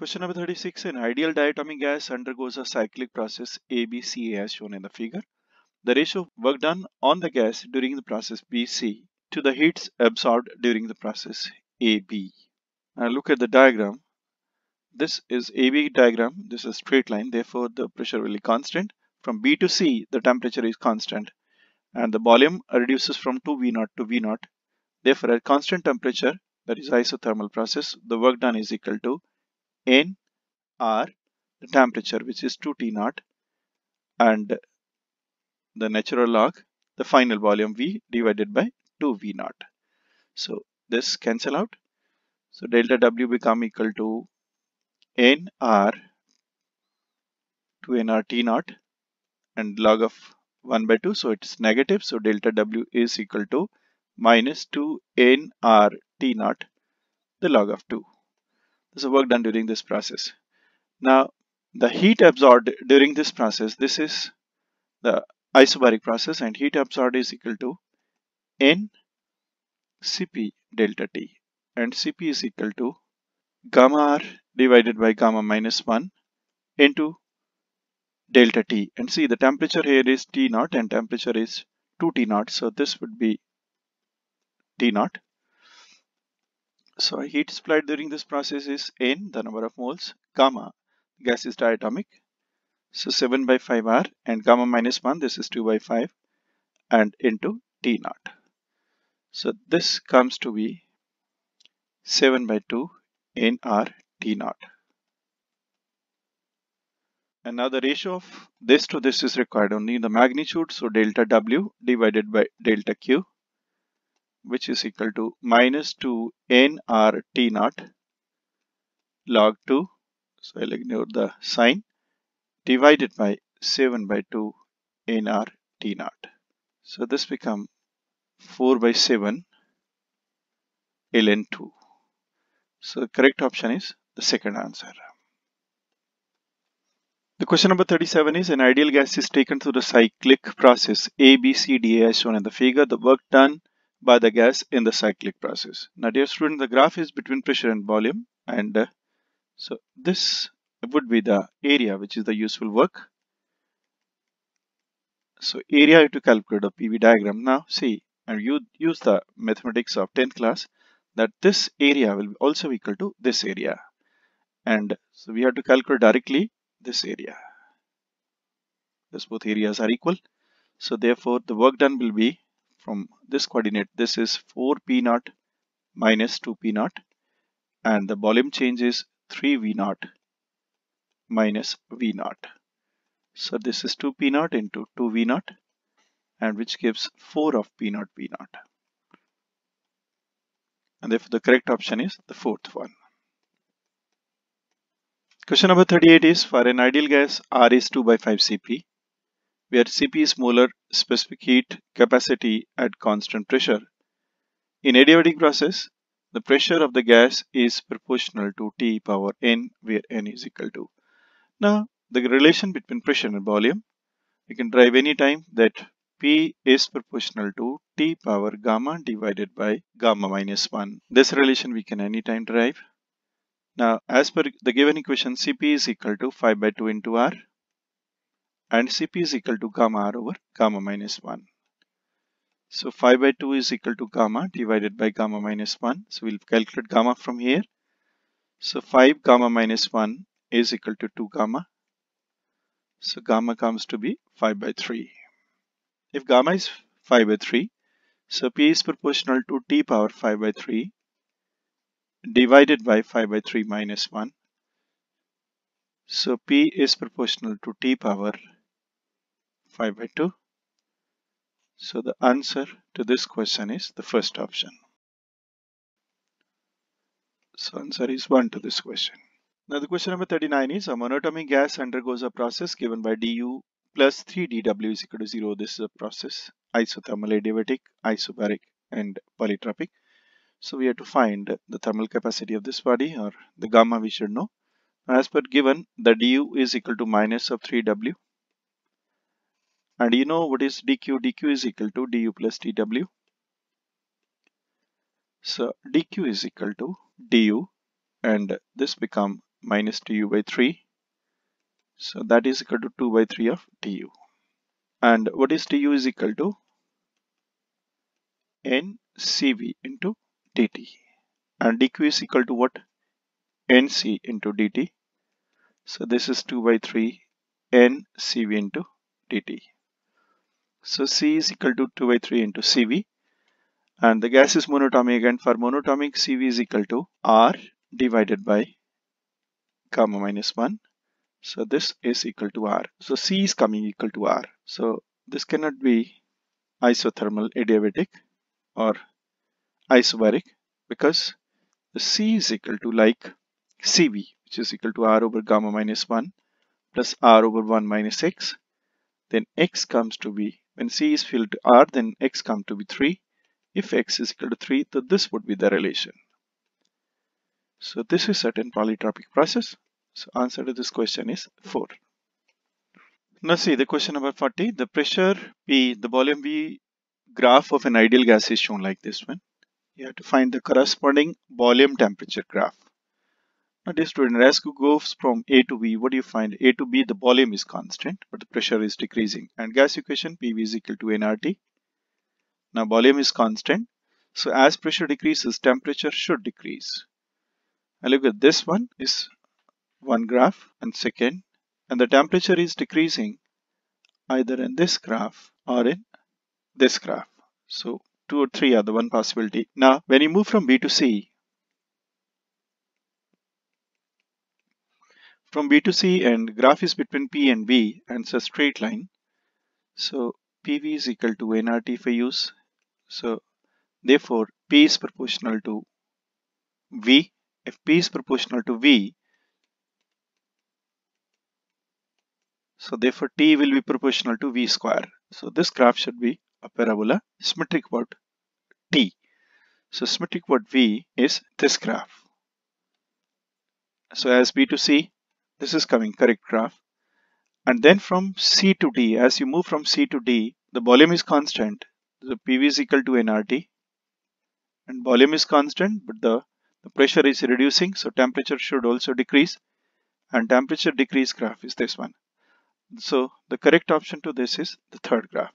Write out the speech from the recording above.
Question number 36. An ideal diatomic gas undergoes a cyclic process ABC as shown in the figure. The ratio of work done on the gas during the process BC to the heats absorbed during the process AB. Now look at the diagram. This is AB diagram. This is straight line. Therefore, the pressure will be constant. From B to C, the temperature is constant. And the volume reduces from 2V0 to V0. Therefore, at constant temperature, that is isothermal process, the work done is equal to nR the temperature which is 2T naught and the natural log the final volume V divided by 2V naught. So this cancel out. So delta W become equal to NR 2 nrt naught and log of 1 by 2 so it's negative so delta W is equal to minus 2NR T naught the log of 2. There's a work done during this process. Now, the heat absorbed during this process, this is the isobaric process and heat absorbed is equal to N Cp delta T and Cp is equal to gamma R divided by gamma minus 1 into delta T and see the temperature here is T naught and temperature is 2T naught so this would be T naught so heat supplied during this process is N, the number of moles, gamma, gas is diatomic. So 7 by 5 R and gamma minus 1, this is 2 by 5 and into T naught. So this comes to be 7 by 2 N R T naught. And now the ratio of this to this is required only the magnitude. So delta W divided by delta Q which is equal to minus 2 n R T naught log 2 so I'll ignore the sign divided by 7 by 2 R T naught so this become 4 by 7 ln 2 so the correct option is the second answer the question number 37 is an ideal gas is taken through the cyclic process A, B, C, D, as shown in the figure. The work done by the gas in the cyclic process. Now, dear student, the graph is between pressure and volume. And uh, so this would be the area, which is the useful work. So area to calculate a PV diagram. Now see, and you use the mathematics of 10th class that this area will also be equal to this area. And so we have to calculate directly this area. This both areas are equal. So therefore the work done will be from this coordinate this is 4 p naught minus 2 p naught and the volume change is 3 v naught minus v naught so this is 2 p naught into 2 v naught and which gives 4 of p naught v naught and therefore the correct option is the fourth one question number 38 is for an ideal gas r is 2 by 5 cp where Cp is molar specific heat capacity at constant pressure. In adiabatic process, the pressure of the gas is proportional to T power n where n is equal to. Now, the relation between pressure and volume, we can derive any time that P is proportional to T power gamma divided by gamma minus 1. This relation we can any time derive. Now, as per the given equation, Cp is equal to 5 by 2 into R and Cp is equal to gamma r over gamma minus 1. So 5 by 2 is equal to gamma divided by gamma minus 1. So we'll calculate gamma from here. So 5 gamma minus 1 is equal to 2 gamma. So gamma comes to be 5 by 3. If gamma is 5 by 3, so P is proportional to T power 5 by 3 divided by 5 by 3 minus 1. So P is proportional to T power 5 by 2. So the answer to this question is the first option. So answer is 1 to this question. Now the question number 39 is a monatomic gas undergoes a process given by du plus 3dw is equal to 0. This is a process isothermal adiabatic, isobaric and polytropic. So we have to find the thermal capacity of this body or the gamma we should know. As per given the du is equal to minus of 3w and you know what is dq dq is equal to du plus dw so dq is equal to du and this become minus du by 3 so that is equal to 2 by 3 of du and what is du is equal to n cv into dt and dq is equal to what nc into dt so this is 2 by 3 n cv into dt so C is equal to 2 by 3 into CV and the gas is monatomic and for monatomic CV is equal to R divided by gamma minus 1. So this is equal to R. So C is coming equal to R. So this cannot be isothermal adiabatic or isobaric because the C is equal to like CV which is equal to R over gamma minus 1 plus R over 1 minus X then X comes to be when C is filled to R, then X come to be 3. If X is equal to 3, then this would be the relation. So this is certain polytropic process. So answer to this question is 4. Now see the question number 40. The pressure P, the volume V graph of an ideal gas is shown like this one. You have to find the corresponding volume temperature graph. Now dear student, as goes from A to B, what do you find? A to B, the volume is constant, but the pressure is decreasing. And gas equation, PV is equal to nRT. Now volume is constant. So as pressure decreases, temperature should decrease. And look at this one is one graph and second. And the temperature is decreasing either in this graph or in this graph. So two or three are the one possibility. Now, when you move from B to C, From B to C and graph is between P and B and it's a straight line. So PV is equal to nRT if I use. So therefore P is proportional to V. If P is proportional to V, so therefore T will be proportional to V square. So this graph should be a parabola symmetric about T. So symmetric about V is this graph. So as B to C, this is coming correct graph. And then from C to D, as you move from C to D, the volume is constant. The PV is equal to nRT. And volume is constant, but the, the pressure is reducing, so temperature should also decrease. And temperature decrease graph is this one. So the correct option to this is the third graph.